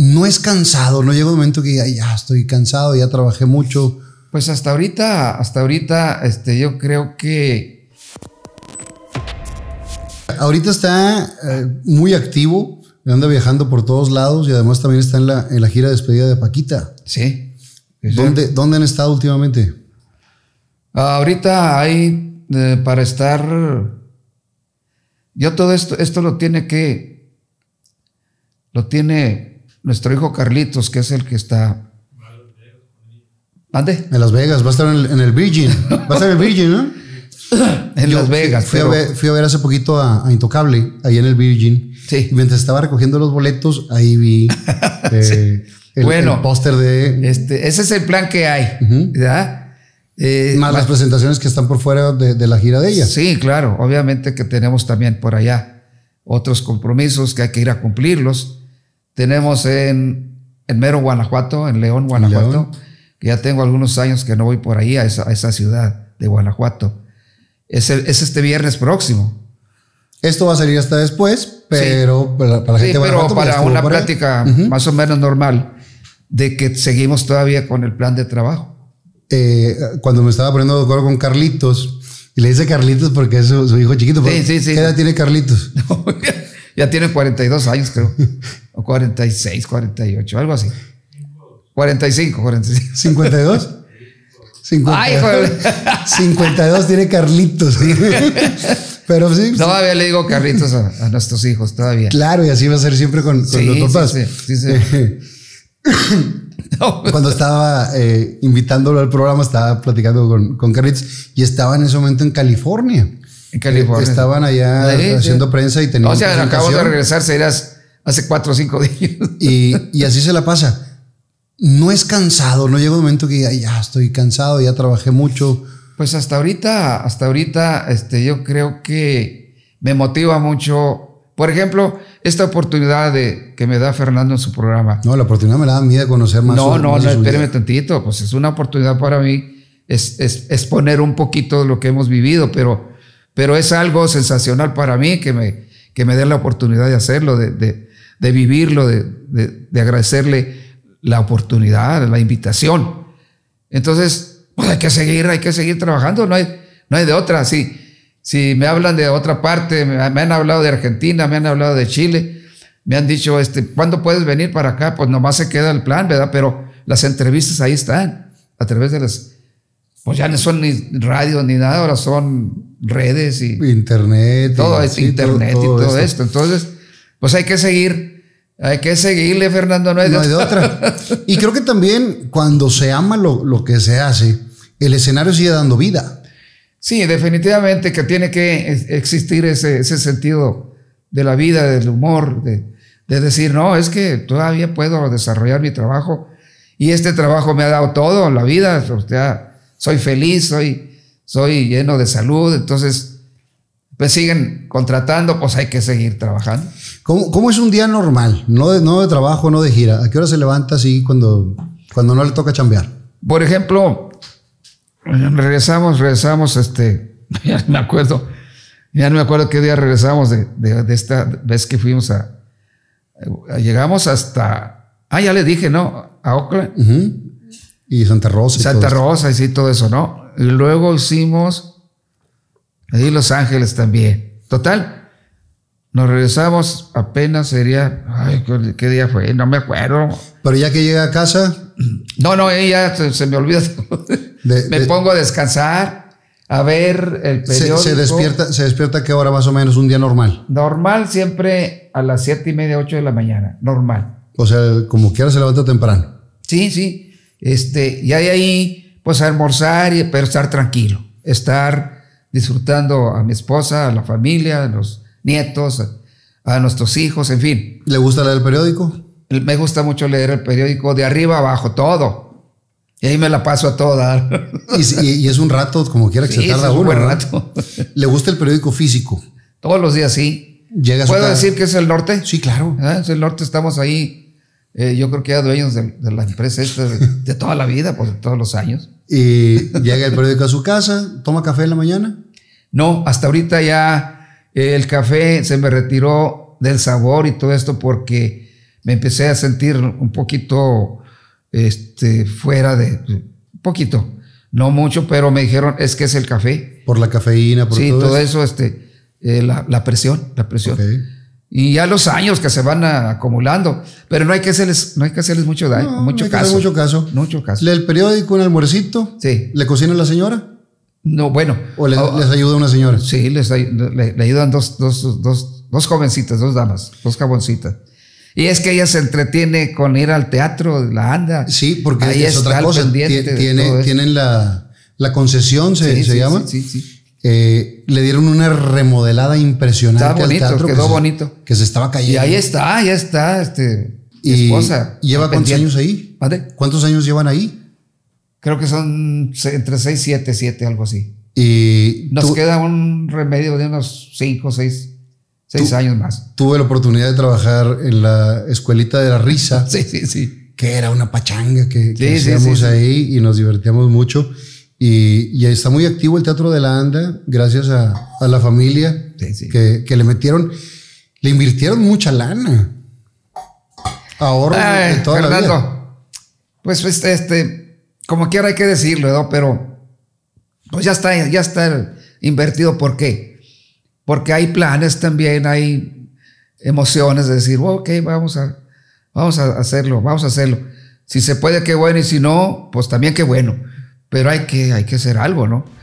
no es cansado, no llega un momento que ya, estoy cansado, ya trabajé mucho. Pues hasta ahorita, hasta ahorita, este, yo creo que... Ahorita está eh, muy activo, anda viajando por todos lados y además también está en la, gira despedida de Paquita. Sí. ¿Dónde, han estado últimamente? ahorita hay eh, para estar... Yo todo esto, esto lo tiene que... Lo tiene nuestro hijo Carlitos, que es el que está. ¿Dónde? En Las Vegas, va a estar en el, Virgin. Va a estar en el Virgin, ¿no? en Las Vegas. Fui, a ver, fui, a ver, hace poquito a, Intocable, ahí en el Virgin. Sí. mientras estaba recogiendo los boletos, ahí vi eh, el, póster de. Este, ese es el plan que hay. Eh, Más las presentaciones que están por fuera de, la gira de ella. Sí, claro. Obviamente que tenemos también por allá otros compromisos que hay que ir a cumplirlos. Tenemos en, en Mero, Guanajuato, en León, Guanajuato, que ya tengo algunos años que no voy por ahí a esa, ciudad de Guanajuato. Es, este viernes próximo. Esto va a salir hasta después, pero para, la gente sí, Guanajuato, para una para plática más o menos normal de que seguimos todavía con el plan de trabajo. Eh, cuando me estaba poniendo de acuerdo con Carlitos, y le dice Carlitos porque es su, hijo chiquito. Sí, ¿Qué edad tiene Carlitos? No, Ya tiene 42 años, creo. O 46, 48, algo así. 45, 45. 52. 52, Ay, 52 tiene Carlitos. Pero sí. Todavía le digo Carlitos a, nuestros hijos, todavía. Claro, y así va a ser siempre con, los papás. Sí, sí, Cuando estaba eh, invitándolo al programa, estaba platicando con, con Carlitos y estaba en ese momento en California. En California. Estaban allá haciendo prensa y tenían. O sea, acabo de regresar, serás hace cuatro o cinco días. Y, así se la pasa. No es cansado, no llega un momento que ya, estoy cansado, ya trabajé mucho. Pues hasta ahorita, hasta ahorita, este, yo creo que me motiva mucho. Por ejemplo, esta oportunidad de, que me da Fernando en su programa. No, la oportunidad me la da a mí de conocer más. No, no, no, espéreme tantito. Pues es una oportunidad para mí, es, es, un poquito de lo que hemos vivido, pero pero es algo sensacional para mí que me, que me den la oportunidad de hacerlo, de, vivirlo, de, agradecerle la oportunidad, la invitación. Entonces, pues, hay que seguir, hay que seguir trabajando, no hay, no hay de otra. Si, si me hablan de otra parte, me, han hablado de Argentina, me han hablado de Chile, me han dicho, este, ¿cuándo puedes venir para acá? Pues nomás se queda el plan, ¿verdad? Pero las entrevistas ahí están, a través de las pues ya no son ni radio ni nada, ahora son redes y... Internet. Todo es internet y todo esto. Entonces, pues hay que seguir, hay que seguirle, Fernando. No hay, no hay de otra. y creo que también cuando se ama lo, que se hace, el escenario sigue dando vida. Sí, definitivamente que tiene que existir ese, sentido de la vida, del humor, de, de decir, no, es que todavía puedo desarrollar mi trabajo y este trabajo me ha dado todo, la vida, o sea, soy feliz, soy, soy lleno de salud, entonces pues siguen contratando, pues hay que seguir trabajando. ¿Cómo, cómo es un día normal? No de, no trabajo, no de gira. ¿A qué hora se levanta así cuando, cuando no le toca chambear? Por ejemplo, regresamos, regresamos, este, ya me acuerdo, ya no me acuerdo qué día regresamos de, esta vez que fuimos a, eh, llegamos hasta, ah, ya le dije, ¿no? A Oakland. Y Santa Rosa. Santa Rosa, y sí, todo eso, ¿no? Y luego hicimos ahí Los Ángeles también. Total, nos regresamos apenas sería, ay, ¿qué, día fue? No me acuerdo. Pero ya que llega a casa. No, no, ella se, me olvida. me pongo a descansar, a ver el periódico. Se, despierta, se despierta qué hora más o menos, un día normal. Normal siempre a las siete y media, ocho de la mañana, normal. O sea, como quiera se levanta temprano. Sí, sí. Este, y ahí, pues almorzar, y, pero estar tranquilo, estar disfrutando a mi esposa, a la familia, a los nietos, a, nuestros hijos, en fin. ¿Le gusta leer el periódico? Me gusta mucho leer el periódico de arriba abajo, todo. Y ahí me la paso a toda. y, y, es un rato, como quiera que se tarda un Buen rato. ¿Le gusta el periódico físico? Todos los días sí. ¿Puedo decir que es el norte? Sí, claro. Ah, es el norte, estamos ahí eh, yo creo que era dueños de, la empresa esta de, toda la vida, pues de todos los años. ¿Y llega el periódico a su casa? ¿Toma café en la mañana? No, hasta ahorita ya eh, el café se me retiró del sabor y todo esto porque me empecé a sentir un poquito este, fuera de... Un poquito, no mucho, pero me dijeron es que es el café. Por la cafeína, por sí, todo, eso. este, eh, la, la, presión, la presión y ya los años que se van acumulando. Pero no hay que hacerles, no hay que hacerles mucho daño, mucho, caso, mucho caso. ¿Le el periódico, un almuercito? Sí. ¿Le cocina la señora? No, bueno. ¿O ah, les ayuda una señora? Sí, les, le, ayudan dos, dos, dos, dos, jovencitas, dos damas, dos caboncitas. Y es que ella se entretiene con ir al teatro, la anda. Sí, porque Ahí es otra cosa. Tiene, tienen la, la concesión, se, se llama. sí, sí. sí. Eh, le dieron una remodelada impresionante al teatro. Quedó que bonito. que se estaba cayendo. Y ahí está, ya está. Este, y esposa. ¿Lleva cuántos años ahí? ¿Cuántos años llevan ahí? Creo que son entre 6, 7, 7, algo así. Y Nos queda un remedio de unos 5, 6, 6 años más. Tuve la oportunidad de trabajar en la escuelita de la risa. sí, sí, sí. Que era una pachanga que, hacíamos ahí y nos divertíamos mucho. Y, está muy activo el Teatro de la Anda, gracias a, la familia Que, le metieron, le invirtieron mucha lana. ahora toda la pues, pues, este, como quiera hay que decirlo, pero pues ya está, ya está invertido. ¿Por qué? Porque hay planes también, hay emociones de decir, ok, vamos a, vamos a hacerlo, vamos a hacerlo. Si se puede, qué bueno, y si no, pues también qué bueno. Pero hay que, hay que hacer algo, ¿no?